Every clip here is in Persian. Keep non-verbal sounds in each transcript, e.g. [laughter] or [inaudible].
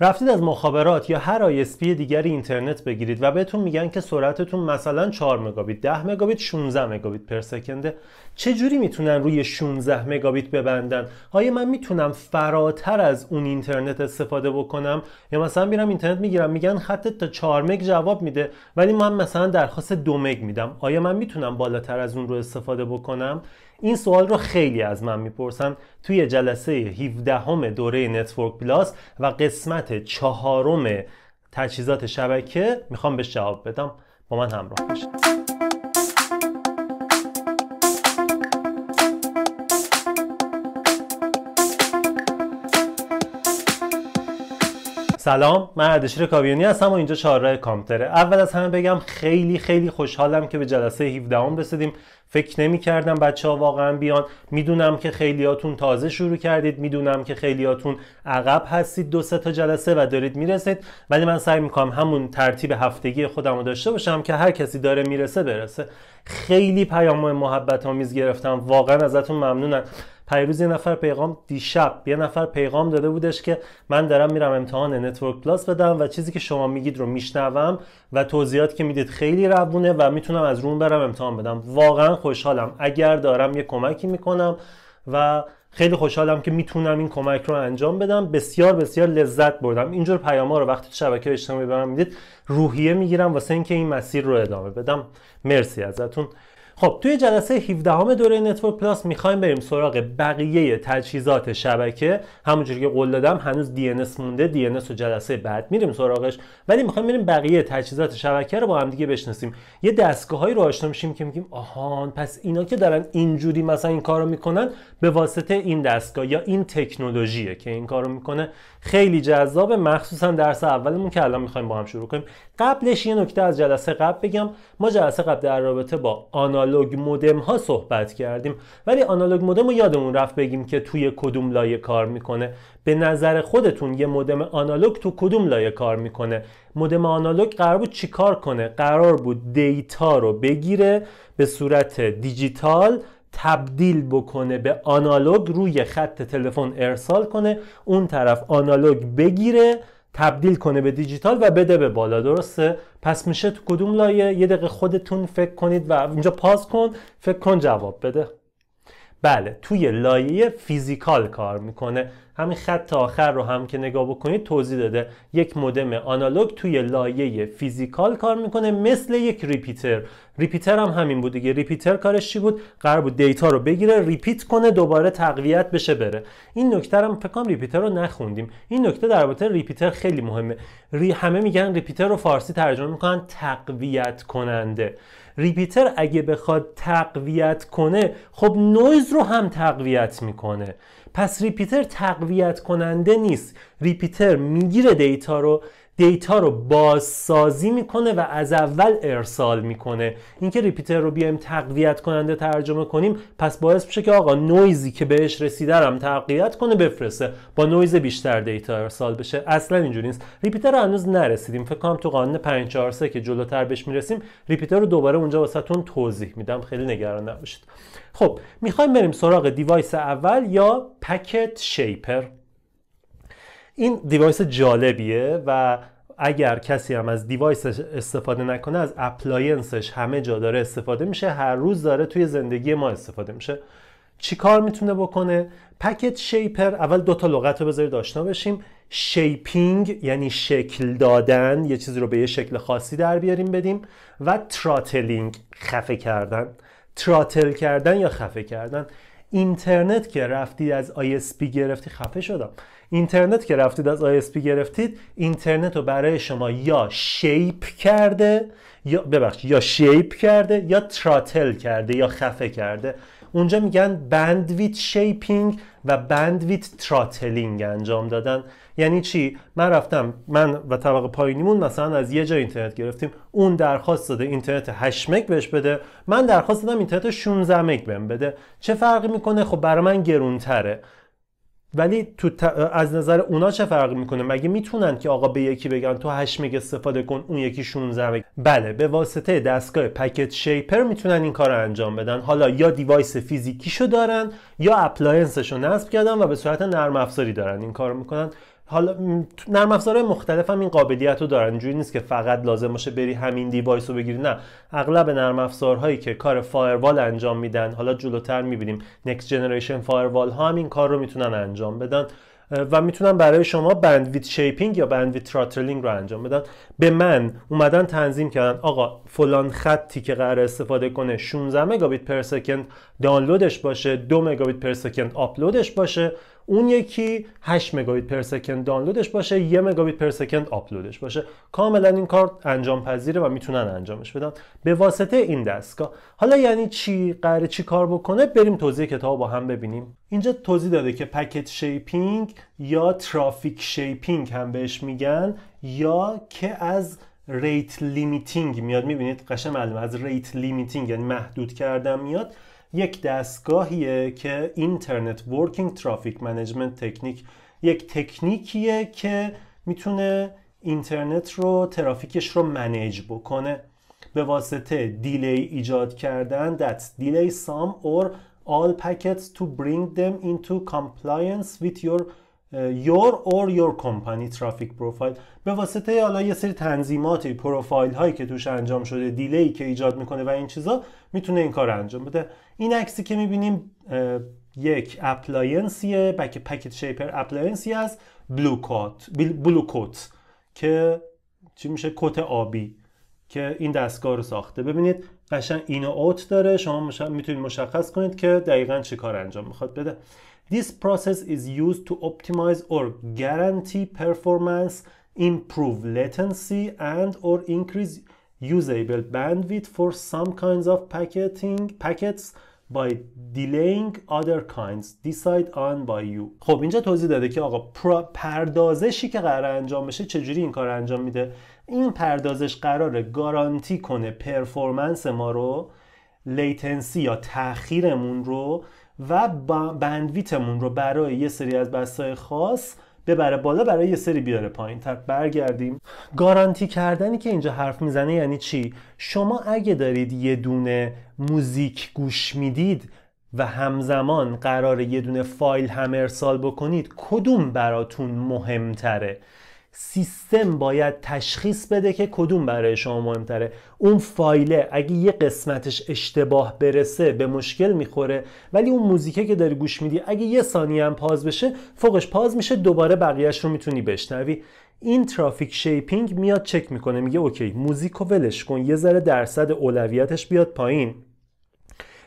رفتید از مخابرات یا هر آیسپی دیگری اینترنت بگیرید و بهتون میگن که سرعتتون مثلا 4 مگابیت 10 مگابیت 16 مگابیت پر سکنده چه جوری میتونن روی 16 مگابیت ببندن آیا من میتونم فراتر از اون اینترنت استفاده بکنم یا مثلا میرم اینترنت میگیرم میگن خطت تا 4 مگ جواب میده ولی من مثلا درخواست 2 مگ میدم آیا من میتونم بالاتر از اون رو استفاده بکنم این سوال رو خیلی از من میپرسن توی جلسه 17 همه دوره نتورک پلاس و قسمت چهارم تجهیزات شبکه میخوام به جواب بدم با من همراه باشید سلام من اردشیر کاویانی هستم و اینجا چهارراه کامپتره اول از همه بگم خیلی خیلی خوشحالم که به جلسه 17 هم رسیدیم فکر نمی کردم بچه ها واقعا بیان میدونم که خیلیاتون تازه شروع کردید میدونم که خیلیاتون عقب هستید دو سه تا جلسه و دارید میرسید ولی من سعی میکنم همون ترتیب هفتگی خودم رو داشته باشم که هر کسی داره میرسه برسه خیلی پیام محبت آمیز گرفتم واقعا ازتون ممنونم پیروز یه نفر پیغام دیشب یه نفر پیغام داده بودش که من دارم میرم امتحان نتورک پلاس بدم و چیزی که شما میگید رو میشنوم و توضیحات که میدید خیلی روونه و میتونم از رون برم امتحان بدم واقعا خوشحالم اگر دارم یه کمکی میکنم و خیلی خوشحالم که میتونم این کمک رو انجام بدم بسیار بسیار لذت بردم اینجور پیام ها رو وقتی شبکه اجتماعی برم میدید روحیه میگیرم واسه اینکه این مسیر رو ادامه بدم مرسی ازتون خب توی جلسه 17 دوره نتورک پلاس میخوایم بریم سراغ بقیه تجهیزات شبکه همونجوری که قول دادم هنوز DNS مونده DNS و جلسه بعد میریم سراغش ولی میخوایم بریم بقیه تجهیزات شبکه رو با هم دیگه بشناسیم یه دستگاهایی رو آشنا میشیم که میگیم آهان پس اینا که دارن اینجوری مثلا این کارو میکنن به واسطه این دستگاه یا این تکنولوژیه که این کارو میکنه خیلی جذاب مخصوصا درس اولمون که الان میخوایم با هم شروع کنیم قبلش یه نکته از جلسه قبل بگم ما جلسه قبل در رابطه با آنال آنالوگ مودم ها صحبت کردیم ولی آنالوگ مودم رو یادمون رفت بگیم که توی کدوم لایه کار میکنه به نظر خودتون یه مودم آنالوگ تو کدوم لایه کار میکنه مودم آنالوگ قرار بود چیکار کنه قرار بود دیتا رو بگیره به صورت دیجیتال تبدیل بکنه به آنالوگ روی خط تلفن ارسال کنه اون طرف آنالوگ بگیره تبدیل کنه به دیجیتال و بده به بالا درسته پس میشه تو کدوم لایه یه دقیقه خودتون فکر کنید و اینجا پاس کن فکر کن جواب بده بله توی لایه فیزیکال کار میکنه همین خط آخر رو هم که نگاه بکنید توضیح داده یک مودم آنالوگ توی لایه فیزیکال کار میکنه مثل یک ریپیتر ریپیتر هم همین بود دیگه ریپیتر کارش چی بود قرار بود دیتا رو بگیره ریپیت کنه دوباره تقویت بشه بره این نکته هم فکر کنم ریپیتر رو نخوندیم این نکته در رابطه ریپیتر خیلی مهمه ری همه میگن ریپیتر رو فارسی ترجمه میکنن تقویت کننده ریپیتر اگه بخواد تقویت کنه خب نویز رو هم تقویت میکنه پس ریپیتر تقویت کننده نیست ریپیتر میگیره دیتا رو دیتا رو بازسازی میکنه و از اول ارسال میکنه اینکه ریپیتر رو بیایم تقویت کننده ترجمه کنیم پس باعث میشه که آقا نویزی که بهش رسیده هم تقویت کنه بفرسته با نویز بیشتر دیتا ارسال بشه اصلا اینجوری نیست ریپیتر رو هنوز نرسیدیم فکر کنم تو قانون 543 که جلوتر بهش میرسیم ریپیتر رو دوباره اونجا واسهتون توضیح میدم خیلی نگران نباشید خب میخوایم بریم سراغ دیوایس اول یا پکت شیپر این دیوایس جالبیه و اگر کسی هم از دیوایس استفاده نکنه از اپلاینسش همه جا داره استفاده میشه هر روز داره توی زندگی ما استفاده میشه چی کار میتونه بکنه پکت شیپر اول دوتا لغت رو بذارید آشنا بشیم شیپینگ یعنی شکل دادن یه چیزی رو به یه شکل خاصی در بیاریم بدیم و تراتلینگ خفه کردن تراتل کردن یا خفه کردن اینترنت که رفتی از پی گرفتی خفه شدم اینترنت که رفتید از ISP گرفتید اینترنت رو برای شما یا شیپ کرده یا ببخش یا شیپ کرده یا تراتل کرده یا خفه کرده اونجا میگن بندویت شیپینگ و بندویت تراتلینگ انجام دادن یعنی چی من رفتم من و طبق پایینیمون مثلا از یه جا اینترنت گرفتیم اون درخواست داده اینترنت 8 مگ بهش بده من درخواست دادم اینترنت 16 مگ بهم بده چه فرقی میکنه خب برای من گرونتره ولی تو از نظر اونا چه فرق میکنه مگه میتونن که آقا به یکی بگن تو 8 مگ استفاده کن اون یکی 16 مگ بله به واسطه دستگاه پکت شیپر میتونن این کار رو انجام بدن حالا یا دیوایس فیزیکیشو دارن یا اپلاینسشو نصب کردن و به صورت نرم افزاری دارن این کار میکنن حالا نرم افزارهای مختلف هم این قابلیت رو دارن اینجوری نیست که فقط لازم باشه بری همین دیوایس رو بگیری نه اغلب نرم افزارهایی که کار فایروال انجام میدن حالا جلوتر میبینیم نکست جنریشن فایروال ها هم این کار رو میتونن انجام بدن و میتونن برای شما بندویت شیپینگ یا بندویت تراتلینگ رو انجام بدن به من اومدن تنظیم کردن آقا فلان خطی که قرار استفاده کنه 16 مگابیت پر سکند دانلودش باشه 2 مگابیت پر سکند آپلودش باشه اون یکی 8 مگابیت پر سکند دانلودش باشه یه مگابیت پر سکند آپلودش باشه کاملا این کار انجام پذیره و میتونن انجامش بدن به واسطه این دستگاه حالا یعنی چی قراره چی کار بکنه بریم توضیح کتاب با هم ببینیم اینجا توضیح داده که پکت شیپینگ یا ترافیک شیپینگ هم بهش میگن یا که از ریت لیمیتینگ میاد میبینید قشن معلومه از ریت لیمیتینگ یعنی محدود کردن میاد یک دستگاهیه که اینترنت ورکینگ ترافیک منیجمنت تکنیک یک تکنیکیه که میتونه اینترنت رو ترافیکش رو منیج بکنه به واسطه دیلی ایجاد کردن that delay some or all packets to bring them into compliance with your your or your company traffic profile به واسطه حالا یه سری تنظیماتی پروفایل هایی که توش انجام شده دیلی که ایجاد میکنه و این چیزا میتونه این کار انجام بده این عکسی که میبینیم یک اپلاینسیه بک پکت شیپر اپلاینسی از بلو کوت که چی میشه کت آبی که این دستگاه رو ساخته ببینید قشنگ این اوت داره شما میتونید مشخص کنید که دقیقا چی کار انجام میخواد بده This process is used to optimize or guarantee performance, improve latency and or increase usable bandwidth for some kinds of packeting packets by delaying other kinds decide on by you خب اینجا توضیح داده که آقا پردازشی که قرار انجام بشه چجوری این کار انجام میده این پردازش قراره گارانتی کنه پرفورمنس ما رو لیتنسی یا تاخیرمون رو و بندویتمون رو برای یه سری از بستای خاص ببره بالا برای یه سری بیاره پایین تر برگردیم گارانتی کردنی که اینجا حرف میزنه یعنی چی شما اگه دارید یه دونه موزیک گوش میدید و همزمان قرار یه دونه فایل هم ارسال بکنید کدوم براتون مهمتره سیستم باید تشخیص بده که کدوم برای شما مهمتره اون فایله اگه یه قسمتش اشتباه برسه به مشکل میخوره ولی اون موزیکه که داری گوش میدی اگه یه ثانیه هم پاز بشه فوقش پاز میشه دوباره بقیهش رو میتونی بشنوی این ترافیک شیپینگ میاد چک میکنه میگه اوکی موزیک ولش کن یه ذره درصد اولویتش بیاد پایین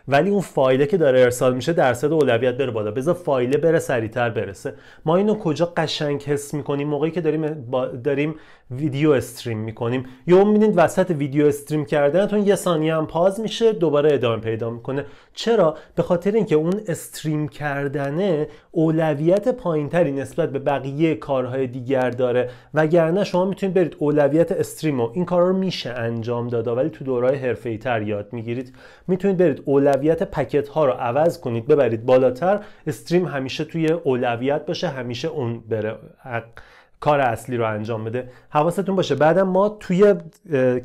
ولی اون فایله که داره ارسال میشه درصد اولویت بره بالا بذار فایله بره سریعتر برسه ما اینو کجا قشنگ حس میکنیم موقعی که داریم داریم ویدیو استریم میکنیم یا میبینید وسط ویدیو استریم کردنتون یه ثانیه هم پاز میشه دوباره ادامه پیدا میکنه چرا به خاطر اینکه اون استریم کردنه اولویت پایینتری نسبت به بقیه کارهای دیگر داره وگرنه شما میتونید برید اولویت استریم و این کارا رو میشه انجام داد ولی تو دورهای ای تر یاد میگیرید میتونید برید اولویت اولویت پکت ها رو عوض کنید ببرید بالاتر استریم همیشه توی اولویت باشه همیشه اون بره کار اصلی رو انجام بده حواستون باشه بعدم ما توی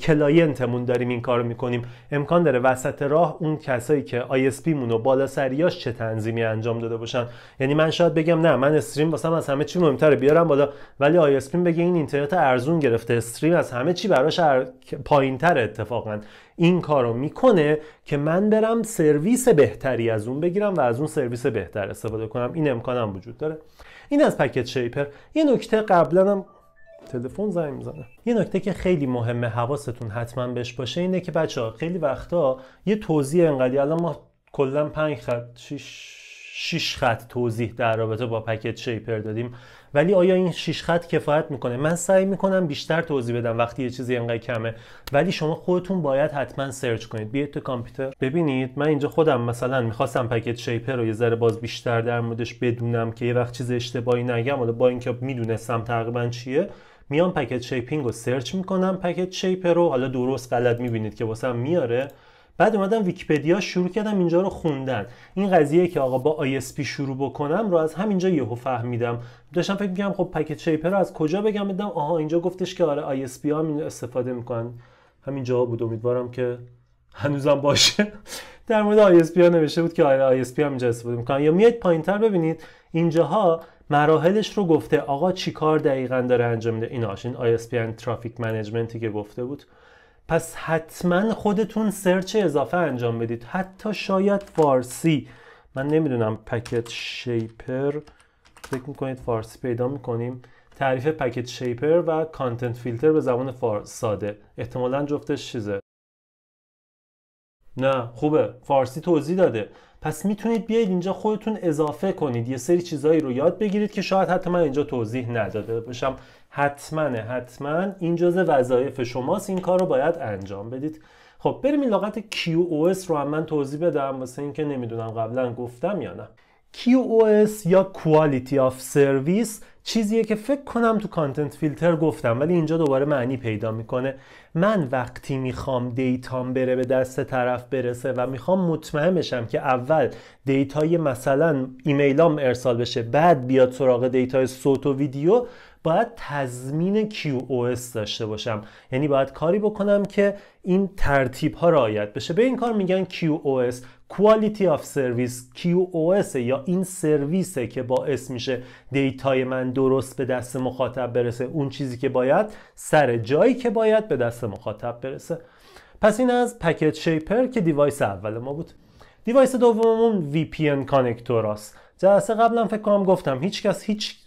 کلاینتمون داریم این کار رو میکنیم امکان داره وسط راه اون کسایی که ISP مون و بالا سریاش چه تنظیمی انجام داده باشن یعنی من شاید بگم نه من استریم واسم از همه چی مهمتره بیارم بالا ولی ISP بگه این اینترنت ارزون گرفته استریم از همه چی براش ار... پایینتر این کارو میکنه که من برم سرویس بهتری از اون بگیرم و از اون سرویس بهتر استفاده کنم این امکانم وجود داره این از پکت شیپر یه نکته قبلا هم تلفن زنگ میزنه یه نکته که خیلی مهمه حواستون حتما بهش باشه اینه که بچه ها خیلی وقتا یه توضیح انقدی الان ما کلا 5 خط 6 خط توضیح در رابطه با پکت شیپر دادیم ولی آیا این شش خط کفایت میکنه من سعی میکنم بیشتر توضیح بدم وقتی یه چیزی انقدر کمه ولی شما خودتون باید حتما سرچ کنید بیاید تو کامپیوتر ببینید من اینجا خودم مثلا میخواستم پکت شیپر رو یه ذره باز بیشتر در موردش بدونم که یه وقت چیز اشتباهی نگم حالا با اینکه میدونستم تقریبا چیه میام پکت شیپینگ رو سرچ میکنم پکت شیپر رو حالا درست غلط میبینید که واسم میاره بعد اومدم ویکیپدیا شروع کردم اینجا رو خوندن این قضیه که آقا با آی شروع بکنم رو از همینجا یهو فهمیدم داشتم فکر می‌کردم خب پکیج شیپر رو از کجا بگم بدم آها اینجا گفتش که آره آی اس هم استفاده می‌کنن. همینجا بود امیدوارم که هنوزم باشه [laughs] در مورد آی اس نوشته بود که آره آی اس هم اینجا استفاده می‌کنن. یا میاد پایینتر ببینید اینجاها مراحلش رو گفته آقا چیکار دقیقا داره انجام میده ایناش این ISPN ترافیک منیجمنتی که گفته بود پس حتما خودتون سرچ اضافه انجام بدید حتی شاید فارسی من نمیدونم پکت شیپر فکر میکنید فارسی پیدا میکنیم تعریف پکت شیپر و کانتنت فیلتر به زبان فارس ساده احتمالا جفتش چیزه نه خوبه فارسی توضیح داده پس میتونید بیاید اینجا خودتون اضافه کنید یه سری چیزایی رو یاد بگیرید که شاید حتی من اینجا توضیح نداده باشم حتما حتما این جزء وظایف شماست این کار رو باید انجام بدید خب بریم این لغت QoS رو هم من توضیح بدم واسه اینکه نمیدونم قبلا گفتم یا نه QoS یا Quality of Service چیزیه که فکر کنم تو کانتنت فیلتر گفتم ولی اینجا دوباره معنی پیدا میکنه من وقتی میخوام دیتام بره به دست طرف برسه و میخوام مطمئن بشم که اول دیتای مثلا ایمیلام ارسال بشه بعد بیاد سراغ دیتای صوت و ویدیو باید تضمین QoS داشته باشم یعنی باید کاری بکنم که این ترتیب ها رعایت بشه به این کار میگن QoS Quality of Service QoS یا این سرویسه که باعث میشه دیتای من درست به دست مخاطب برسه اون چیزی که باید سر جایی که باید به دست مخاطب برسه پس این از پکت شیپر که دیوایس اول ما بود دیوایس دوممون VPN کانکتور است جلسه قبلا فکر کنم گفتم هیچکس هیچ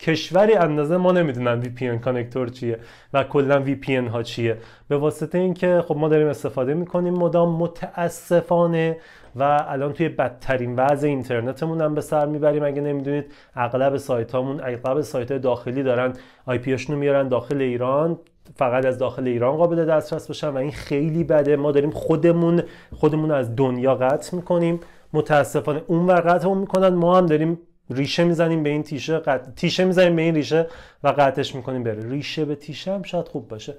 کشوری اندازه ما نمیدونن وی پی کانکتور چیه و کلا وی پی ها چیه به واسطه اینکه خب ما داریم استفاده میکنیم مدام متاسفانه و الان توی بدترین وضع اینترنتمون هم به سر میبریم اگه نمیدونید اغلب سایت هامون اغلب سایت داخلی دارن آی پی رو میارن داخل ایران فقط از داخل ایران قابل دسترس باشن و این خیلی بده ما داریم خودمون خودمون از دنیا قطع میکنیم متاسفانه اون قطعمون میکنن ما هم داریم ریشه میزنیم به این تیشه قط... تیشه میزنیم به این ریشه و قطعش میکنیم بره ریشه به تیشه هم شاید خوب باشه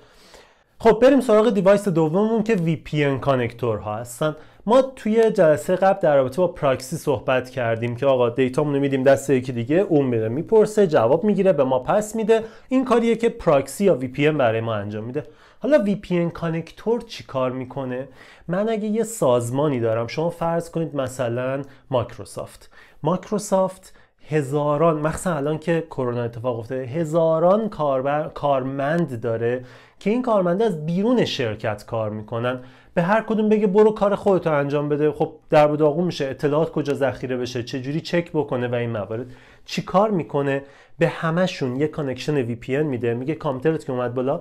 خب بریم سراغ دیوایس دوممون که VPN کانکتور ها هستن ما توی جلسه قبل در رابطه با پراکسی صحبت کردیم که آقا دیتامون رو میدیم دست یکی دیگه اون میره میپرسه جواب میگیره به ما پس میده این کاریه که پراکسی یا VPN برای ما انجام میده حالا VPN کانکتور چی کار میکنه من اگه یه سازمانی دارم شما فرض کنید مثلا مایکروسافت مایکروسافت هزاران مخصوصا الان که کرونا اتفاق افتاده هزاران کاربر، کارمند داره که این کارمنده از بیرون شرکت کار میکنن به هر کدوم بگه برو کار خودتو انجام بده خب در داغون میشه اطلاعات کجا ذخیره بشه چجوری چک بکنه و این موارد چی کار میکنه به همشون یه کانکشن وی پی میده میگه کامپیوترت که اومد بالا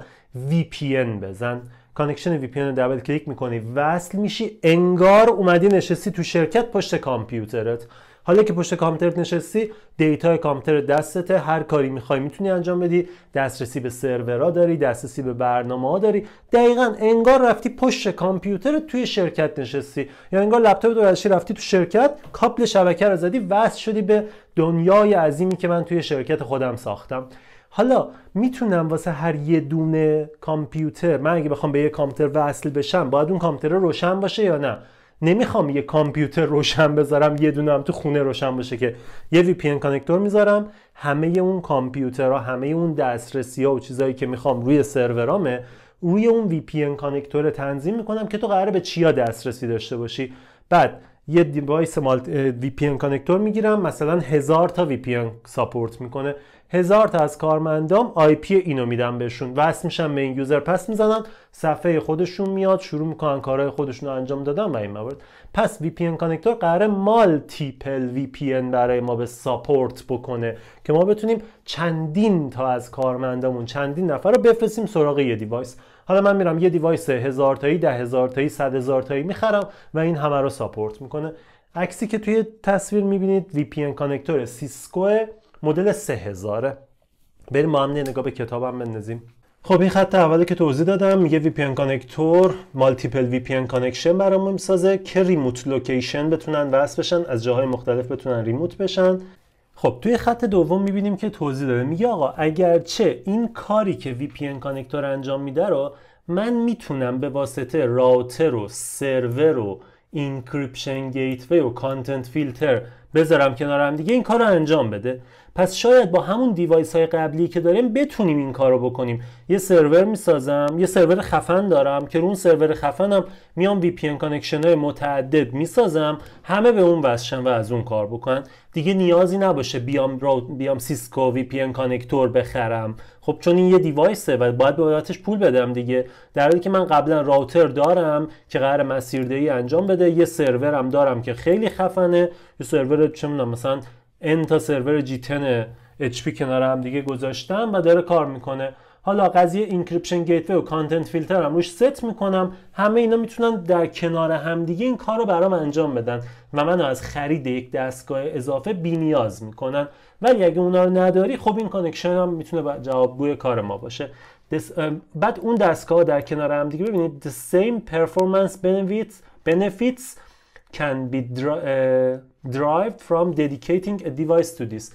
وی پی بزن کانکشن وی پی رو دبل کلیک میکنی وصل میشی انگار اومدی نشستی تو شرکت پشت کامپیوترت حالا که پشت کامپیوترت نشستی دیتا کامپیوتر دستت هر کاری میخوای میتونی انجام بدی دسترسی به سرورها داری دسترسی به برنامه ها داری دقیقا انگار رفتی پشت کامپیوتر توی شرکت نشستی یا انگار لپتاپ تو رفتی تو شرکت کابل شبکه رو زدی وصل شدی به دنیای عظیمی که من توی شرکت خودم ساختم حالا میتونم واسه هر یه دونه کامپیوتر من اگه بخوام به یه کامپیوتر وصل بشم باید اون کامپیوتر روشن باشه یا نه نمیخوام یه کامپیوتر روشن بذارم یه دونه هم تو خونه روشن باشه که یه وی کانکتور میذارم همه اون کامپیوترها همه اون دسترسی ها و چیزایی که میخوام روی سرورامه روی اون وی پی کانکتور تنظیم میکنم که تو قراره به چیا دسترسی داشته باشی بعد یه دیوایس وی پی کانکتور میگیرم مثلا هزار تا وی پی ساپورت میکنه هزار تا از کارمندام آی پی اینو میدم بهشون وصل میشن به این یوزر پس میزنن صفحه خودشون میاد شروع میکنن کارهای خودشون رو انجام دادن و این موارد پس وی پی کانکتور قراره مالتیپل وی پی برای ما به ساپورت بکنه که ما بتونیم چندین تا از کارمندامون چندین نفر رو بفرستیم سراغ یه دیوایس حالا من میرم یه دیوایس هزار تایی ده هزار تایی صد هزار تایی میخرم و این همه رو ساپورت میکنه عکسی که توی تصویر میبینید وی پی کانکتور سیسکو مدل 3000 بریم ما هم نگاه به کتابم بندازیم خب این خط اولی که توضیح دادم میگه وی پی کانکتور مالتیپل وی پی کانکشن برامون میسازه که ریموت لوکیشن بتونن وصل بشن از جاهای مختلف بتونن ریموت بشن خب توی خط دوم میبینیم که توضیح داده میگه آقا اگرچه این کاری که VPN کانکتور انجام میده رو من میتونم به واسطه راوتر و سرور و اینکریپشن گیتوی و کانتنت فیلتر بذارم کنارم دیگه این کار رو انجام بده پس شاید با همون دیوایس های قبلی که داریم بتونیم این کارو بکنیم یه سرور میسازم یه سرور خفن دارم که اون سرور خفنم میام وی پی کانکشن های متعدد میسازم همه به اون وصلشن و از اون کار بکنن دیگه نیازی نباشه بیام بیام سیسکو وی پی کانکتور بخرم خب چون این یه دیوایسه و باید به بابتش پول بدم دیگه در حالی که من قبلا راوتر دارم که قرار مسیردهی انجام بده یه سرورم دارم که خیلی خفنه یه سرور چه مثلا n تا سرور G10 HP کنار هم دیگه گذاشتم و داره کار میکنه حالا قضیه اینکریپشن گیتوی و کانتنت فیلتر هم روش ست میکنم همه اینا میتونن در کنار همدیگه این کار رو برام انجام بدن و منو از خرید یک دستگاه اضافه نیاز میکنن ولی اگه اونا رو نداری خب این کانکشن هم میتونه جوابگوی کار ما باشه بعد اون دستگاه در کنار هم دیگه ببینید the same performance benefits benefits can be derived from dedicating a device to this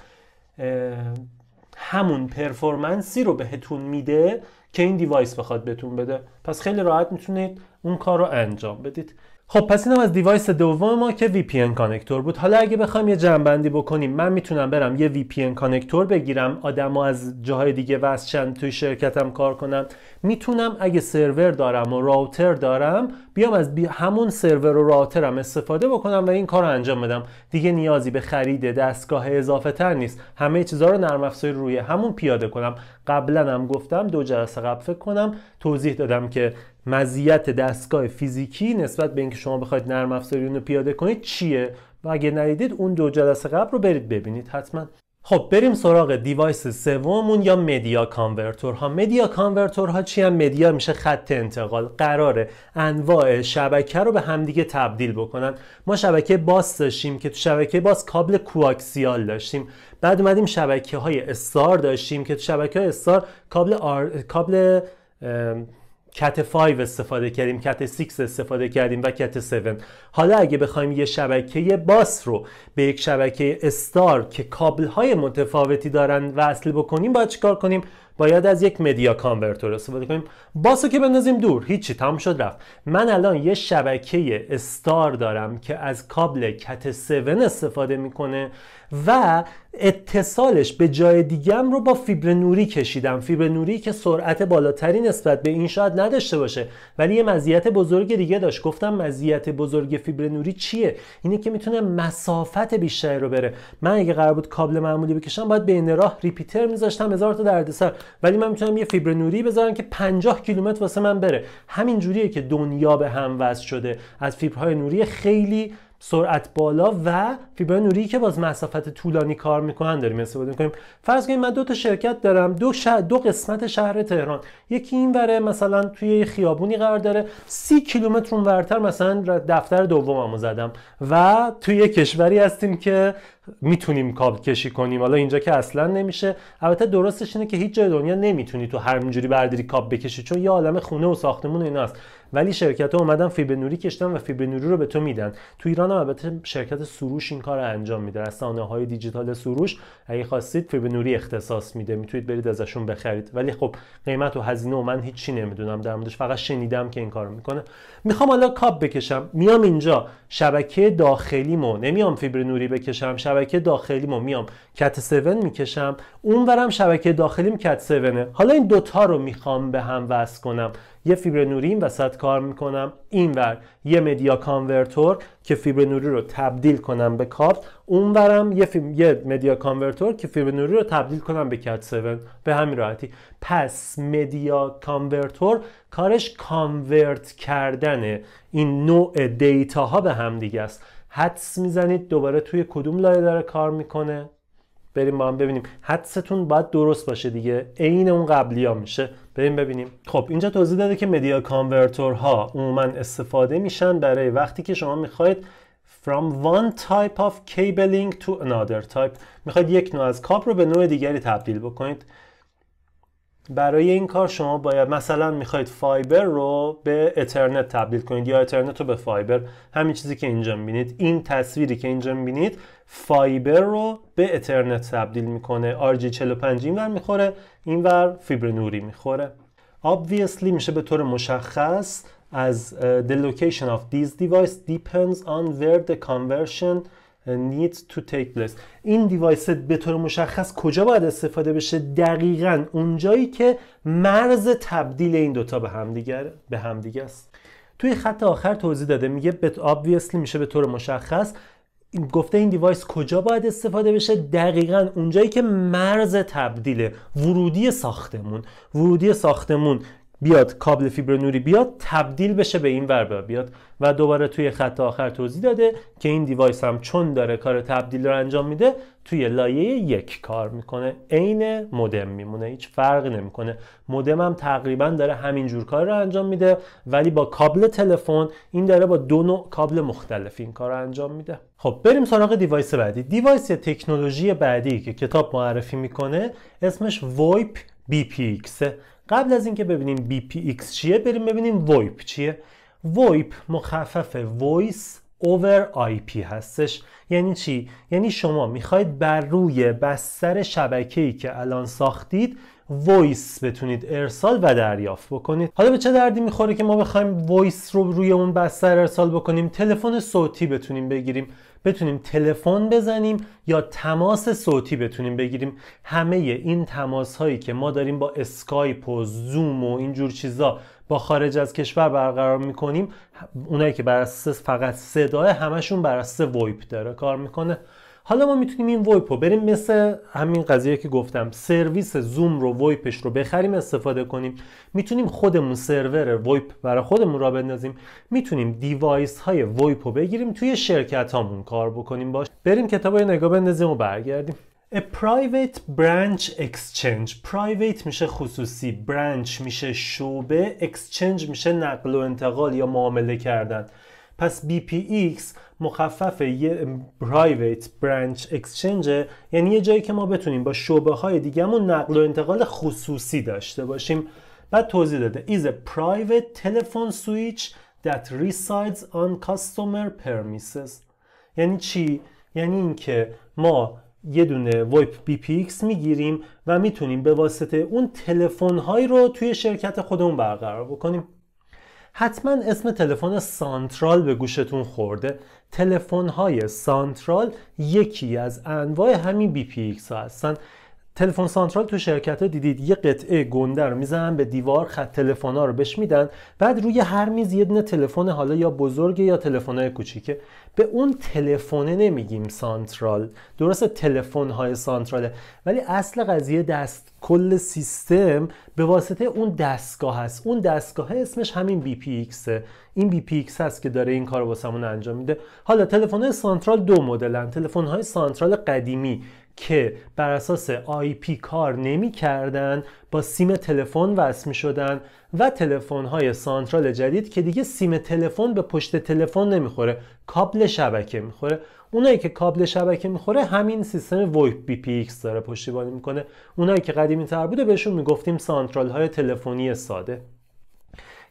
همون پرفورمنسی رو بهتون میده که این دیوایس بخواد بهتون بده پس خیلی راحت میتونید اون کار رو انجام بدید خب پس اینم از دیوایس دوم ما که وی پی کانکتور بود حالا اگه بخوام یه جنبندی بکنیم من میتونم برم یه وی پی کانکتور بگیرم آدما از جاهای دیگه چند توی شرکتم کار کنم میتونم اگه سرور دارم و راوتر دارم بیام از همون سرور و راوترم استفاده بکنم و این کار رو انجام بدم دیگه نیازی به خرید دستگاه اضافه تر نیست همه چیزها رو نرم افزار روی همون پیاده کنم قبلا هم گفتم دو جلسه قبل فکر کنم توضیح دادم که مزیت دستگاه فیزیکی نسبت به اینکه شما بخواید نرم افزاری رو پیاده کنید چیه و اگه ندیدید اون دو جلسه قبل رو برید ببینید حتما خب بریم سراغ دیوایس سوممون یا مدیا ها مدیا ها چی هم مدیا میشه خط انتقال قراره انواع شبکه رو به همدیگه تبدیل بکنن ما شبکه باس داشتیم که تو شبکه باس کابل کوآکسیال داشتیم بعد اومدیم شبکه های استار داشتیم که تو شبکه های استار کابل آر... کابل کت 5 استفاده کردیم کت 6 استفاده کردیم و کت 7 حالا اگه بخوایم یه شبکه باس رو به یک شبکه استار که کابل های متفاوتی دارن وصل بکنیم باید چیکار کنیم باید از یک مدیا کانورتر استفاده کنیم رو که بندازیم دور هیچی تام شد رفت من الان یه شبکه استار دارم که از کابل کت 7 استفاده میکنه و اتصالش به جای دیگم رو با فیبر نوری کشیدم فیبر نوری که سرعت بالاتری نسبت به این شاید نداشته باشه ولی یه مزیت بزرگ دیگه داشت گفتم مزیت بزرگ فیبر نوری چیه اینه که میتونه مسافت بیشتری رو بره من اگه قرار بود کابل معمولی بکشم باید بین راه ریپیتر میذاشتم هزار تا دردسر ولی من میتونم یه فیبر نوری بذارم که 50 کیلومتر واسه من بره همین جوریه که دنیا به هم وصل شده از فیبرهای نوری خیلی سرعت بالا و فیبر نوری که باز مسافت طولانی کار میکنن داریم استفاده میکنیم فرض کنیم من دو تا شرکت دارم دو دو قسمت شهر تهران یکی این وره مثلا توی یه خیابونی قرار داره سی کیلومتر ورتر مثلا دفتر دوممو زدم و توی یه کشوری هستیم که میتونیم کابل کشی کنیم حالا اینجا که اصلا نمیشه البته درستش اینه که هیچ جای دنیا نمیتونی تو هر برداری کاب بکشی چون یه عالم خونه و ساختمون اینا ولی شرکت ها اومدن فیبر نوری کشتن و فیبر نوری رو به تو میدن تو ایران هم البته شرکت سروش این کار رو انجام میده از سانه های دیجیتال سروش اگه خواستید فیبر نوری اختصاص میده میتونید برید ازشون بخرید ولی خب قیمت و هزینه و من هیچی نمیدونم در موردش فقط شنیدم که این کارو میکنه میخوام حالا کاب بکشم میام اینجا شبکه داخلیمو نمیام فیبر نوری بکشم شبکه داخلیمو میام کت 7 میکشم اونورم شبکه داخلیم کت 7 حالا این دوتا رو میخوام به هم وصل کنم یه فیبر نوری این وسط کار میکنم اینور یه مدیا کانورتور که فیبر نوری رو تبدیل کنم به کاب اونورم یه, فیبر... یه مدیا کانورتور که فیبر نوری رو تبدیل کنم به کت 7 به همین راحتی پس مدیا کانورتور کارش کانورت کردن این نوع دیتا ها به هم دیگه است حدس میزنید دوباره توی کدوم لایه داره کار میکنه بریم با هم ببینیم حدستون باید درست باشه دیگه عین اون قبلی ها میشه بریم ببینیم خب اینجا توضیح داده که مدیا ها عموما استفاده میشن برای وقتی که شما میخواید from one type of cabling to another type میخواید یک نوع از کاب رو به نوع دیگری تبدیل بکنید برای این کار شما باید مثلا میخواید فایبر رو به اترنت تبدیل کنید یا اترنت رو به فایبر همین چیزی که اینجا میبینید این تصویری که اینجا میبینید فایبر رو به اترنت تبدیل میکنه RG45 اینور میخوره اینور فیبر نوری میخوره obviously میشه به طور مشخص از the location of these device depends on where the conversion needs to take place این دیوایس به طور مشخص کجا باید استفاده بشه دقیقا اونجایی که مرز تبدیل این دوتا به همدیگر به دیگه است توی خط آخر توضیح داده میگه بت obviously میشه به طور مشخص گفته این دیوایس کجا باید استفاده بشه دقیقا اونجایی که مرز تبدیل ورودی ساختمون ورودی ساختمون بیاد کابل فیبر نوری بیاد تبدیل بشه به این ور بیاد و دوباره توی خط آخر توضیح داده که این دیوایس هم چون داره کار تبدیل رو انجام میده توی لایه یک کار میکنه عین مودم میمونه هیچ فرق نمیکنه مودم هم تقریبا داره همین جور کار رو انجام میده ولی با کابل تلفن این داره با دو نوع کابل مختلف این کار رو انجام میده خب بریم سراغ دیوایس بعدی دیوایس تکنولوژی بعدی که کتاب معرفی میکنه اسمش وایپ BPX قبل از اینکه ببینیم BPX چیه بریم ببینیم VoIP چیه VoIP مخفف Voice over IP هستش یعنی چی؟ یعنی شما میخواید بر روی بستر شبکه‌ای که الان ساختید وایس بتونید ارسال و دریافت بکنید حالا به چه دردی میخوره که ما بخوایم وایس رو روی اون بستر ارسال بکنیم تلفن صوتی بتونیم بگیریم بتونیم تلفن بزنیم یا تماس صوتی بتونیم بگیریم همه این تماس هایی که ما داریم با اسکایپ و زوم و اینجور چیزا با خارج از کشور برقرار میکنیم اونایی که بر اساس فقط صدای همشون بر اساس وایپ داره کار میکنه حالا ما میتونیم این ویپ رو بریم مثل همین قضیه که گفتم سرویس زوم رو وایپش رو بخریم استفاده کنیم میتونیم خودمون سرور وایپ برای خودمون را بندازیم میتونیم دیوایس های وایپ رو بگیریم توی شرکت هامون کار بکنیم باش بریم کتاب های نگاه بندازیم و برگردیم A private branch exchange private میشه خصوصی branch میشه شعبه exchange میشه نقل و انتقال یا معامله کردن پس BPX مخفف یه پرایوت برانچ اکسچنج یعنی یه جایی که ما بتونیم با شعبه های دیگهمون نقل و انتقال خصوصی داشته باشیم بعد توضیح داده is a private telephone switch that resides on customer premises یعنی چی یعنی اینکه ما یه دونه ویپ بی پی ایکس میگیریم و میتونیم به واسطه اون تلفن هایی رو توی شرکت خودمون برقرار بکنیم حتما اسم تلفن سانترال به گوشتون خورده تلفن های سانترال یکی از انواع همین بی پی ایکس ها هستن تلفن سانترال تو شرکت ها دیدید یه قطعه گنده رو میزنن به دیوار خط تلفن ها رو بهش میدن بعد روی هر میز یه دونه تلفن حالا یا بزرگ یا تلفن های کوچیکه به اون تلفنه نمیگیم سانترال درست تلفن های سانتراله ولی اصل قضیه دست کل سیستم به واسطه اون دستگاه هست اون دستگاه اسمش همین بی پی ایکسه. این بی پی ایکس هست که داره این کار واسمون انجام میده حالا تلفن های سانترال دو مدلن تلفن های سانترال قدیمی که بر اساس آی پی کار نمی با سیم تلفن وصل می شدن و تلفن های سانترال جدید که دیگه سیم تلفن به پشت تلفن نمیخوره کابل شبکه میخوره اونایی که کابل شبکه میخوره همین سیستم ویپ بی پی ایکس داره پشتیبانی میکنه اونایی که قدیمی تر بوده بهشون میگفتیم سانترال های تلفنی ساده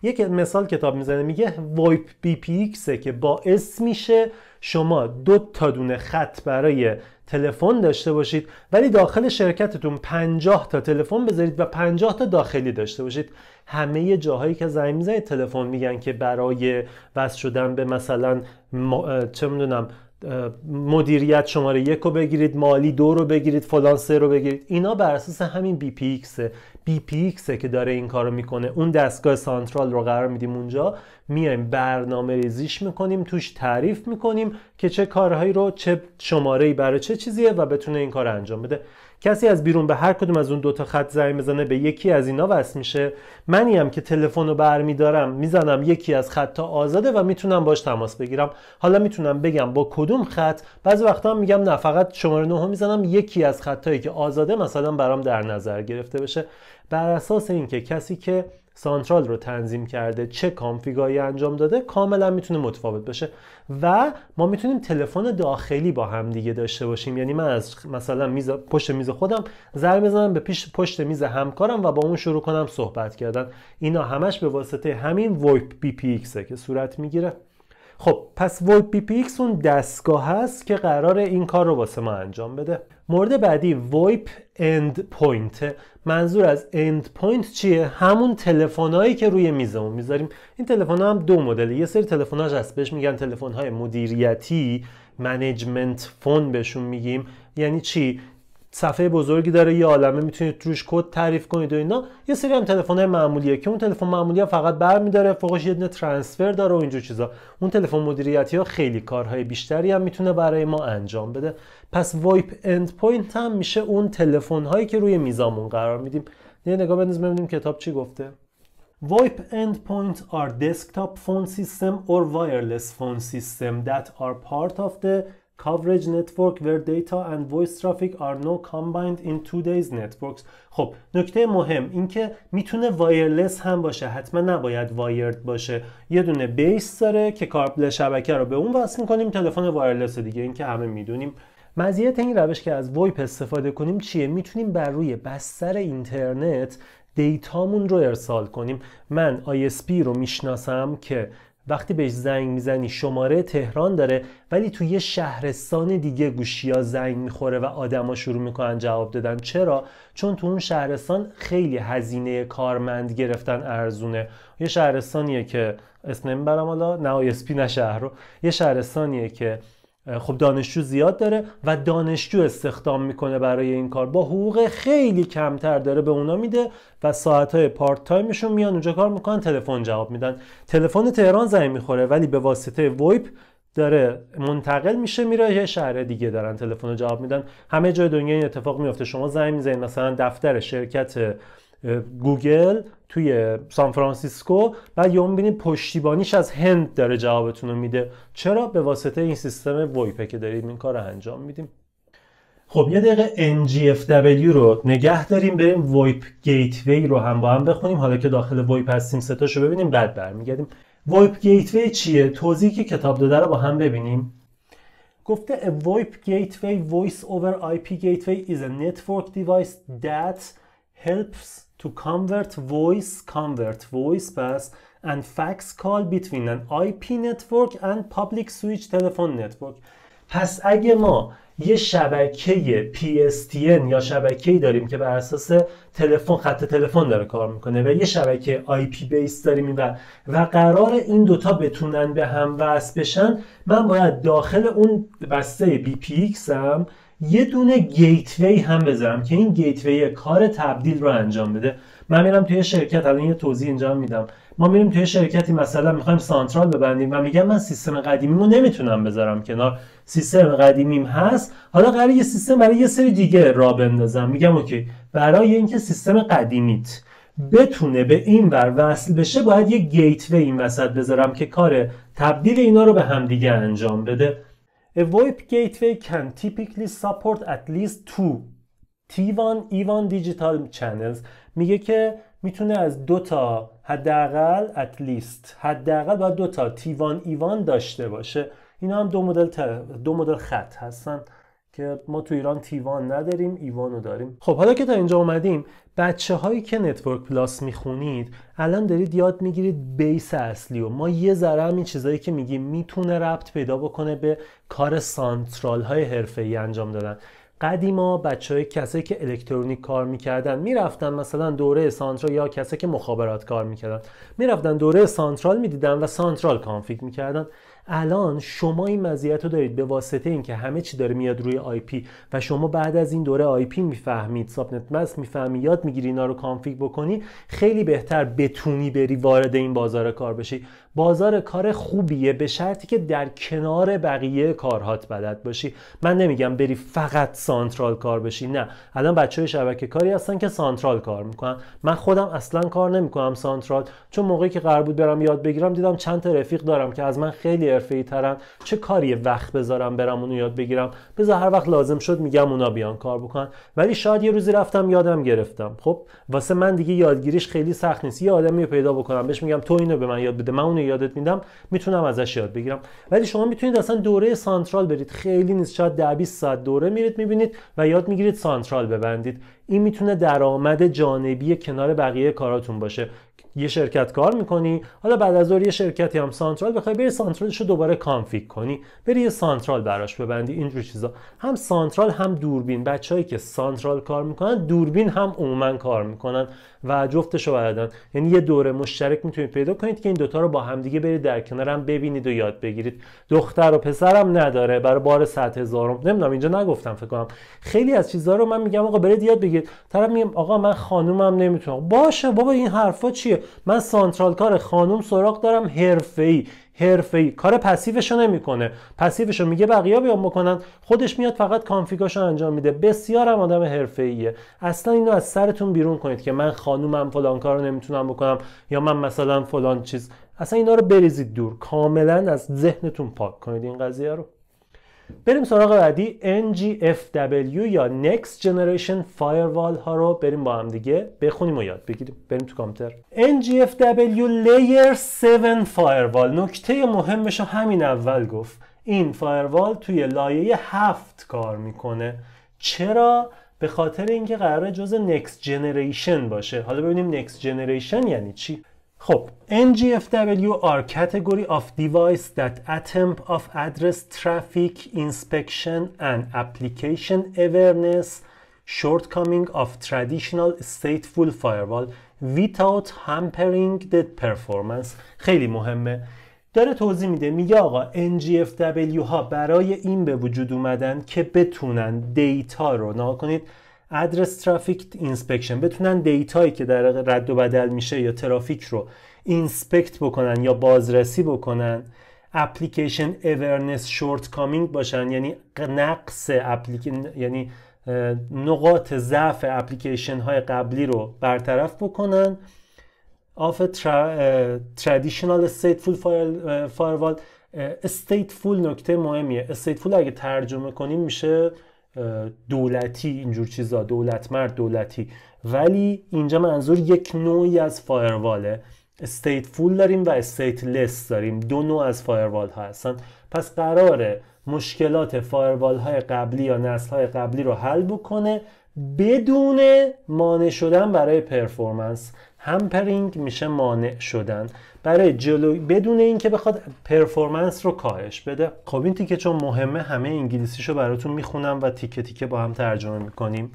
یک مثال کتاب میزنه میگه وایپ بی پی ایکسه که باعث میشه شما دو تا دونه خط برای تلفن داشته باشید ولی داخل شرکتتون 50 تا تلفن بذارید و 50 تا داخلی داشته باشید همه جاهایی که زنگ میزنید تلفن میگن که برای وصل شدن به مثلا چه میدونم مدیریت شماره یک رو بگیرید مالی دو رو بگیرید فلان سه رو بگیرید اینا بر اساس همین بی پی بی پی که داره این کارو میکنه اون دستگاه سانترال رو قرار میدیم اونجا میایم برنامه ریزیش میکنیم توش تعریف میکنیم که چه کارهایی رو چه شماره برای چه چیزیه و بتونه این کار انجام بده کسی از بیرون به هر کدوم از اون دوتا خط زنگ بزنه به یکی از اینا وصل میشه منیم که تلفن رو برمیدارم میزنم یکی از ها آزاده و میتونم باش تماس بگیرم حالا میتونم بگم با کدوم خط بعضی وقتا میگم نه فقط شماره نه میزنم یکی از خطهایی که آزاده مثلا برام در نظر گرفته بشه بر اساس اینکه کسی که سانترال رو تنظیم کرده چه کانفیگایی انجام داده کاملا میتونه متفاوت باشه و ما میتونیم تلفن داخلی با هم دیگه داشته باشیم یعنی من از مثلا میز پشت میز خودم زر میزنم به پیش پشت میز همکارم و با اون شروع کنم صحبت کردن اینا همش به واسطه همین وایپ بی پی ایکسه که صورت میگیره خب پس ولت بی پی اون دستگاه هست که قرار این کار رو واسه ما انجام بده مورد بعدی ویپ اند پوینت منظور از اند پوینت چیه همون تلفنهایی که روی میزمون میذاریم این تلفن هم دو مدل یه سری تلفن‌هاش هست بهش میگن تلفن مدیریتی منیجمنت فون بهشون میگیم یعنی چی صفحه بزرگی داره یه عالمه میتونید روش کد تعریف کنید و اینا یه سری هم تلفن‌های معمولیه که اون تلفن معمولی فقط فقط برمیداره فوقش یه دونه ترانسفر داره و اینجور چیزا اون تلفن مدیریتی ها خیلی کارهای بیشتری هم میتونه برای ما انجام بده پس وایپ اند هم میشه اون تلفن هایی که روی میزامون قرار میدیم یه نگاه بنداز ببینیم کتاب چی گفته VoIP endpoint are desktop phone system or wireless phone system that are part of the coverage network where data and voice traffic are now combined in two days networks خب نکته مهم اینکه میتونه وایرلس هم باشه حتما نباید وایرد باشه یه دونه بیس داره که کابل شبکه رو به اون وصل میکنیم تلفن وایرلس دیگه اینکه همه میدونیم مزیت این روش که از ویپ استفاده کنیم چیه میتونیم بر روی بستر اینترنت دیتامون رو ارسال کنیم من ISP رو میشناسم که وقتی بهش زنگ میزنی شماره تهران داره ولی توی یه شهرستان دیگه گوشی ها زنگ میخوره و آدما شروع میکنن جواب دادن چرا چون تو اون شهرستان خیلی هزینه کارمند گرفتن ارزونه یه شهرستانیه که اسم نمیبرم حالا نه اسپی نه شهر رو یه شهرستانیه که خب دانشجو زیاد داره و دانشجو استخدام میکنه برای این کار با حقوق خیلی کمتر داره به اونا میده و ساعت های پارت تایمشون میان اونجا کار میکنن تلفن جواب میدن تلفن تهران زنگ میخوره ولی به واسطه ویپ داره منتقل میشه میره یه شهر دیگه دارن تلفن رو جواب میدن همه جای دنیا این اتفاق میفته شما زنگ میزنید مثلا دفتر شرکت گوگل توی سان فرانسیسکو و یه بینید پشتیبانیش از هند داره جوابتون رو میده چرا به واسطه این سیستم وایپه که داریم این کار رو انجام میدیم خب یه دقیقه NGFW رو نگه داریم بریم وایپ گیتوی رو هم با هم بخونیم حالا که داخل وایپ هستیم ستاشو ببینیم بعد برمیگردیم وایپ گیتوی چیه توضیحی که کتاب داده رو با هم ببینیم گفته a VoIP gateway voice over IP gateway is a network device that helps to convert voice convert voice pass and fax call between an IP network and public switch telephone network پس اگه ما یه شبکه PSTN یا شبکه‌ای داریم که بر اساس تلفن خط تلفن داره کار میکنه و یه شبکه IP بیس داریم و و قرار این دوتا بتونن به هم وصل بشن من باید داخل اون بسته BPX هم یه دونه گیتوی هم بذارم که این گیتوی کار تبدیل رو انجام بده من میرم توی شرکت الان یه توضیح اینجا میدم ما میریم توی شرکتی مثلا میخوایم سانترال ببندیم و میگم من سیستم قدیمیمو نمیتونم بذارم کنار سیستم قدیمیم هست حالا قراره یه سیستم برای یه سری دیگه را بندازم میگم اوکی برای اینکه سیستم قدیمیت بتونه به این ور وصل بشه باید یه گیتوی این وسط بذارم که کار تبدیل اینا رو به همدیگه انجام بده A VoIP gateway can typically support at least two T1 E1 digital channels میگه که میتونه از دو تا حداقل at least حداقل باید دو تا T1 E1 داشته باشه اینا هم دو مدل دو مدل خط هستن که ما تو ایران تیوان نداریم ایوانو داریم خب حالا که تا اینجا اومدیم بچه هایی که نتورک پلاس میخونید الان دارید یاد میگیرید بیس اصلی و ما یه ذره همین این چیزایی که میگیم میتونه ربط پیدا بکنه به کار سانترال های حرفه ای انجام دادن قدیما بچه های که الکترونیک کار میکردن میرفتن مثلا دوره سانترال یا کسی که مخابرات کار میکردن میرفتن دوره سانترال میدیدن و سانترال کانفیگ میکردن الان شما این مزیت رو دارید به واسطه اینکه همه چی داره میاد روی آی پی و شما بعد از این دوره آی پی میفهمید ساب نت مست میفهمی یاد میگیری اینا رو کانفیگ بکنی خیلی بهتر بتونی بری وارد این بازار کار بشی بازار کار خوبیه به شرطی که در کنار بقیه کارهات بلد باشی من نمیگم بری فقط سانترال کار بشی نه الان بچه های شبکه کاری هستن که سانترال کار میکنن من خودم اصلا کار نمیکنم سانترال چون موقعی که قرار بود برم یاد بگیرم دیدم چند تا رفیق دارم که از من خیلی ای چه کاری وقت بذارم برم اونو یاد بگیرم بذار هر وقت لازم شد میگم اونا بیان کار بکن ولی شاید یه روزی رفتم یادم گرفتم خب واسه من دیگه یادگیریش خیلی سخت نیست یه آدمی پیدا بکنم بهش میگم تو اینو به من یاد بده من اونو یادت میدم میتونم ازش یاد بگیرم ولی شما میتونید اصلا دوره سانترال برید خیلی نیست شاید 10 20 ساعت دوره میرید میبینید و یاد میگیرید سانترال ببندید این میتونه درآمد جانبی کنار بقیه کاراتون باشه یه شرکت کار میکنی حالا بعد از دور یه شرکتی هم سانترال بخوای بری سانترالش رو دوباره کانفیگ کنی بری یه سانترال براش ببندی اینجور چیزا هم سانترال هم دوربین بچههایی که سانترال کار میکنن دوربین هم عموما کار میکنن و جفتش رو یعنی یه دوره مشترک میتونید پیدا کنید که این دوتا رو با همدیگه برید در کنارم ببینید و یاد بگیرید دختر و پسرم نداره برای بار صد هزارم نمیدونم اینجا نگفتم فکر کنم خیلی از چیزها رو من میگم آقا برید یاد بگیرید طرف میگم آقا من خانومم نمیتونم باشه بابا این حرفا چیه من سانترال کار خانوم سراغ دارم ای. حرفه‌ای کار پسیوشو نمیکنه پسیوشو میگه بقیه بیان بکنن خودش میاد فقط کانفیگاشو انجام میده بسیار هم آدم حرفه‌ایه اصلا اینو از سرتون بیرون کنید که من خانومم فلان کارو نمیتونم بکنم یا من مثلا فلان چیز اصلا اینا رو بریزید دور کاملا از ذهنتون پاک کنید این قضیه رو بریم سراغ بعدی NGFW یا Next Generation Firewall ها رو بریم با هم دیگه بخونیم و یاد بگیریم بریم تو کامپیوتر NGFW Layer 7 Firewall نکته مهمش رو همین اول گفت این فایروال توی لایه هفت کار میکنه چرا به خاطر اینکه قراره جز Next جنریشن باشه حالا ببینیم Next جنریشن یعنی چی خب NGFW are category of device that attempt of address traffic inspection and application awareness shortcoming of traditional stateful firewall without hampering the performance خیلی مهمه داره توضیح میده میگه آقا NGFW ها برای این به وجود اومدن که بتونن دیتا رو نا کنید ادرس ترافیک اینسپکشن بتونن دیتایی که در رد و بدل میشه یا ترافیک رو اینسپکت بکنن یا بازرسی بکنن اپلیکیشن اورنس شورت کامینگ باشن یعنی نقص یعنی نقاط ضعف اپلیکیشن های قبلی رو برطرف بکنن آف ترادیشنال استیتفول فایروال فول نکته مهمیه فول اگه ترجمه کنیم میشه دولتی اینجور چیزا دولت مرد دولتی ولی اینجا منظور یک نوعی از فایرواله استیت فول داریم و استیت لس داریم دو نوع از فایروال ها هستن پس قراره مشکلات فایروال های قبلی یا نسل های قبلی رو حل بکنه بدون مانع شدن برای پرفورمنس همپرینگ میشه مانع شدن برای جلوی بدون اینکه بخواد پرفورمنس رو کاهش بده خب این تیکه چون مهمه همه رو براتون میخونم و تیکه تیکه با هم ترجمه میکنیم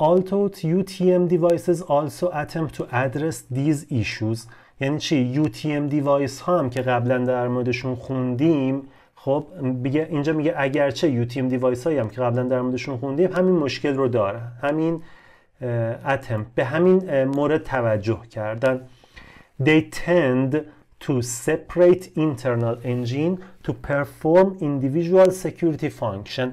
Although UTM devices also attempt to address these issues یعنی چی UTM device ها هم که قبلا در موردشون خوندیم خب اینجا میگه اگرچه UTM دیوایس هایی هم که قبلا در موردشون خوندیم همین مشکل رو داره همین اتم به همین مورد توجه کردن they tend to separate internal engine to perform individual security function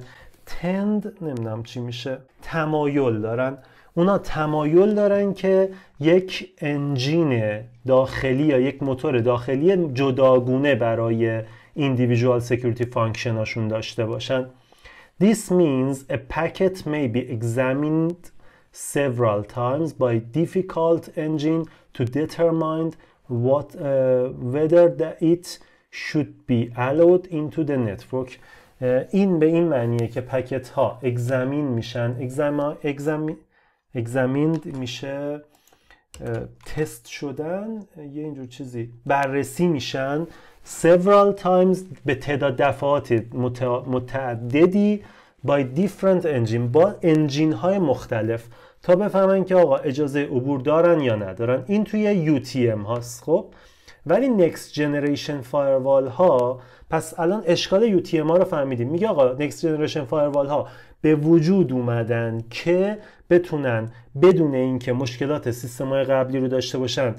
tend نمیدونم چی میشه تمایل دارن اونا تمایل دارن که یک انجین داخلی یا یک موتور داخلی جداگونه برای individual security function هاشون داشته باشن This means a packet may be examined several times by difficult engine to determine what uh, whether the it should be allowed into the network این به این معنیه که پکت ها اگزمین میشن اگزمین اگزمین اگزامین میشه تست شدن یه اینجور چیزی بررسی میشن several times به تعداد دفعات متعددی by different engine با انجین های مختلف تا بفهمن که آقا اجازه عبور دارن یا ندارن این توی UTM هاست خب ولی Next Generation Firewall ها پس الان اشکال UTM ها رو فهمیدیم میگه آقا Next Generation Firewall ها به وجود اومدن که بتونن بدون اینکه مشکلات سیستم های قبلی رو داشته باشن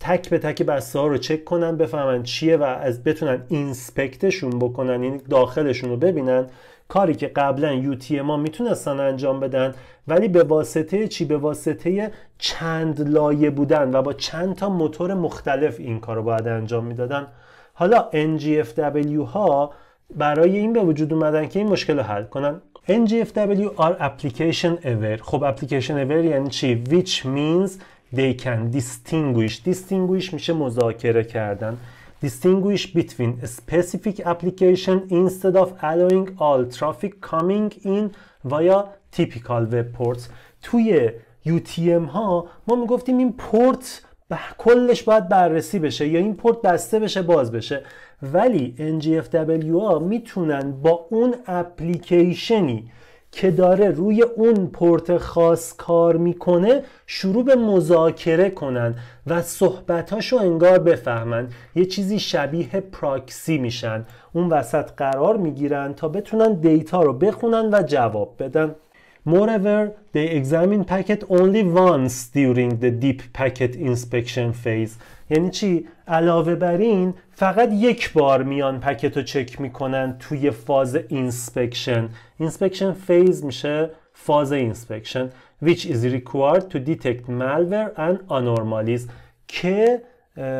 تک به تک بسته ها رو چک کنن بفهمن چیه و از بتونن اینسپکتشون بکنن یعنی داخلشون رو ببینن کاری که قبلا یوتی ما میتونستن انجام بدن ولی به واسطه چی به واسطه چند لایه بودن و با چند تا موتور مختلف این کار رو باید انجام میدادن حالا NGFW ها برای این به وجود اومدن که این مشکل رو حل کنن NGFW are application aware خب application aware یعنی چی which means they can distinguish distinguish میشه مذاکره کردن distinguish between a specific application instead of allowing all traffic coming in via typical web ports توی UTM ها ما میگفتیم این پورت به کلش باید بررسی بشه یا این پورت بسته بشه باز بشه ولی NGFWA میتونن با اون اپلیکیشنی که داره روی اون پورت خاص کار میکنه شروع به مذاکره کنن و صحبتاشو انگار بفهمن یه چیزی شبیه پراکسی میشن اون وسط قرار میگیرن تا بتونن دیتا رو بخونن و جواب بدن Moreover, they examine packet only once during the deep packet inspection phase. یعنی چی؟ علاوه بر این فقط یک بار میان پکت رو چک میکنن توی فاز inspection اینسپکشن فیز میشه فاز اینسپکشن which is required to detect malware and anormalies که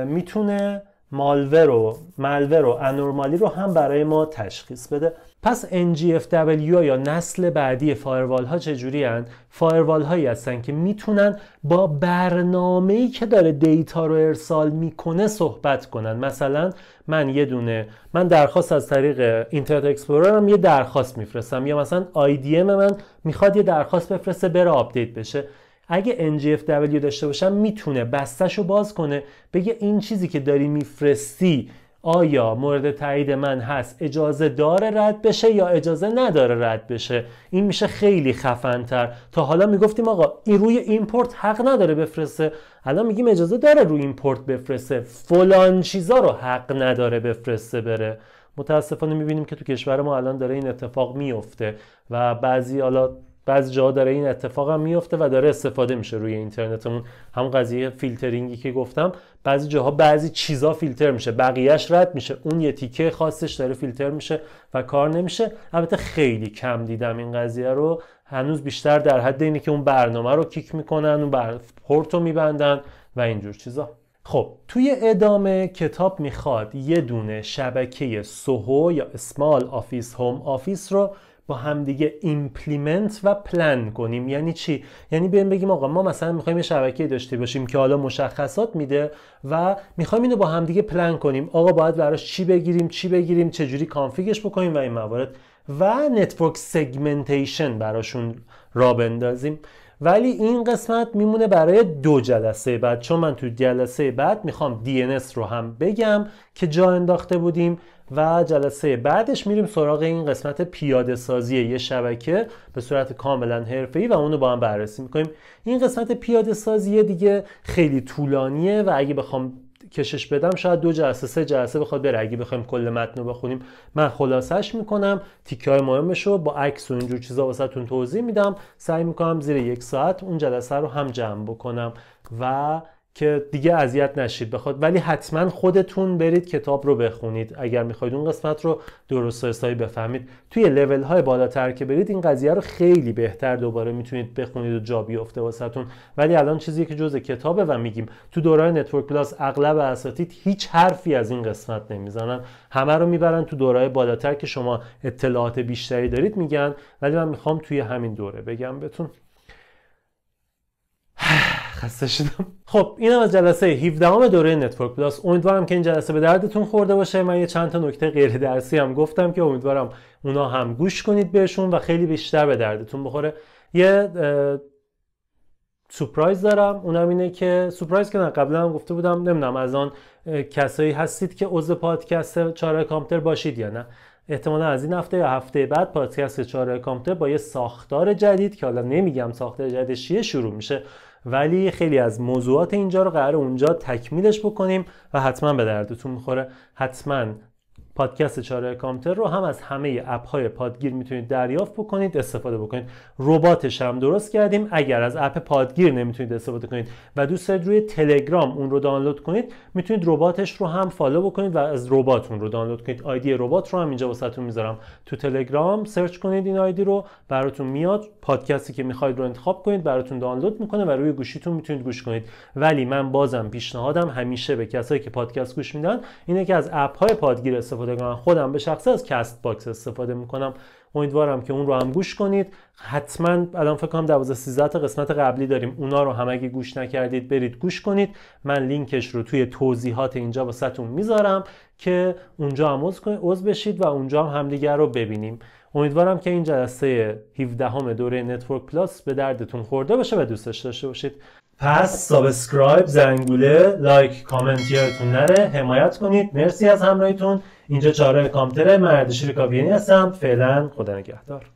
میتونه مالور و مالور و انورمالی رو هم برای ما تشخیص بده پس NGFW یا نسل بعدی فایروال ها چجوری فایروال هایی هستن که میتونن با برنامه ای که داره دیتا رو ارسال میکنه صحبت کنن مثلا من یه دونه من درخواست از طریق اینترنت اکسپلوررم یه درخواست میفرستم یا مثلا IDM من میخواد یه درخواست بفرسته بره آپدیت بشه اگه NGFW داشته باشم میتونه بستش رو باز کنه بگه این چیزی که داری میفرستی آیا مورد تایید من هست اجازه داره رد بشه یا اجازه نداره رد بشه این میشه خیلی خفنتر تا حالا میگفتیم آقا این روی ایمپورت حق نداره بفرسته الان میگیم اجازه داره روی ایمپورت بفرسته فلان چیزا رو حق نداره بفرسته بره متاسفانه میبینیم که تو کشور ما الان داره این اتفاق میفته و بعضی حالا بعضی جاها داره این اتفاق هم میفته و داره استفاده میشه روی اینترنتمون هم قضیه فیلترینگی که گفتم بعضی جاها بعضی چیزا فیلتر میشه بقیهش رد میشه اون یه تیکه خاصش داره فیلتر میشه و کار نمیشه البته خیلی کم دیدم این قضیه رو هنوز بیشتر در حد اینه که اون برنامه رو کیک میکنن اون بر... پورت میبندن و اینجور چیزا خب توی ادامه کتاب میخواد یه دونه شبکه سوهو یا اسمال آفیس هوم آفیس رو با همدیگه ایمپلیمنت و پلن کنیم یعنی چی یعنی بیایم بگیم آقا ما مثلا میخوایم یه شبکه داشته باشیم که حالا مشخصات میده و میخوایم اینو با همدیگه پلن کنیم آقا باید براش چی بگیریم چی بگیریم چه جوری کانفیگش بکنیم و این موارد و نتورک سگمنتیشن براشون را بندازیم ولی این قسمت میمونه برای دو جلسه بعد چون من تو جلسه بعد میخوام DNS رو هم بگم که جا انداخته بودیم و جلسه بعدش میریم سراغ این قسمت پیاده سازی یه شبکه به صورت کاملا ای و اونو با هم بررسی میکنیم این قسمت پیاده سازی دیگه خیلی طولانیه و اگه بخوام کشش بدم شاید دو جلسه سه جلسه بخواد بره اگه بخوایم کل متن رو بخونیم من خلاصش میکنم تیکه های مهمش رو با عکس و اینجور چیزا واسهتون توضیح میدم سعی میکنم زیر یک ساعت اون جلسه رو هم جمع بکنم و که دیگه اذیت نشید بخواد ولی حتما خودتون برید کتاب رو بخونید اگر میخواید اون قسمت رو درست و بفهمید توی لول های بالاتر که برید این قضیه رو خیلی بهتر دوباره میتونید بخونید و جا بیفته واسهتون ولی الان چیزی که جزء کتابه و میگیم تو دوره نتورک پلاس اغلب اساتید هیچ حرفی از این قسمت نمیزنن همه رو میبرن تو دوره بالاتر که شما اطلاعات بیشتری دارید میگن ولی من میخوام توی همین دوره بگم بهتون [sighs] خسته شدم خب اینم از جلسه 17 دوره نتورک پلاس امیدوارم که این جلسه به دردتون خورده باشه من یه چند تا نکته غیر درسی هم گفتم که امیدوارم اونا هم گوش کنید بهشون و خیلی بیشتر به دردتون بخوره یه سورپرایز دارم اونم اینه که سورپرایز که قبلا هم گفته بودم نمیدونم از آن کسایی هستید که عضو پادکست چاره کامپیوتر باشید یا نه احتمالا از این هفته یا هفته بعد پادکست چاره کامپیوتر با یه ساختار جدید که حالا نمیگم ساختار جدید شروع میشه ولی خیلی از موضوعات اینجا رو قرار اونجا تکمیلش بکنیم و حتما به دردتون میخوره حتما پادکست چاره کامتر رو هم از همه اپ های پادگیر میتونید دریافت بکنید استفاده بکنید رباتش هم درست کردیم اگر از اپ پادگیر نمیتونید استفاده کنید و دوست دارید روی تلگرام اون رو دانلود کنید میتونید رباتش رو هم فالو بکنید و از ربات اون رو دانلود کنید آیدی ربات رو هم اینجا واسهتون میذارم تو تلگرام سرچ کنید این آیدی رو براتون میاد پادکستی که میخواید رو انتخاب کنید براتون دانلود میکنه و روی گوشیتون میتونید گوش کنید ولی من بازم پیشنهادم همیشه به کسایی که پادکست گوش میدن اینه که از اپ های پادگیر استفاده استفاده خودم به شخصه از کست باکس استفاده میکنم امیدوارم که اون رو هم گوش کنید حتما الان فکر کنم 12 13 تا قسمت قبلی داریم اونا رو هم اگه گوش نکردید برید گوش کنید من لینکش رو توی توضیحات اینجا واسهتون میذارم که اونجا هم عضو بشید و اونجا هم همدیگر رو ببینیم امیدوارم که این جلسه 17 همه دوره نتورک پلاس به دردتون خورده باشه و دوستش داشته باشید پس سابسکرایب زنگوله لایک کامنت یادتون نره حمایت کنید مرسی از همراهیتون اینجا چاره کامتره من کابینی هستم فعلا خدا نگهدار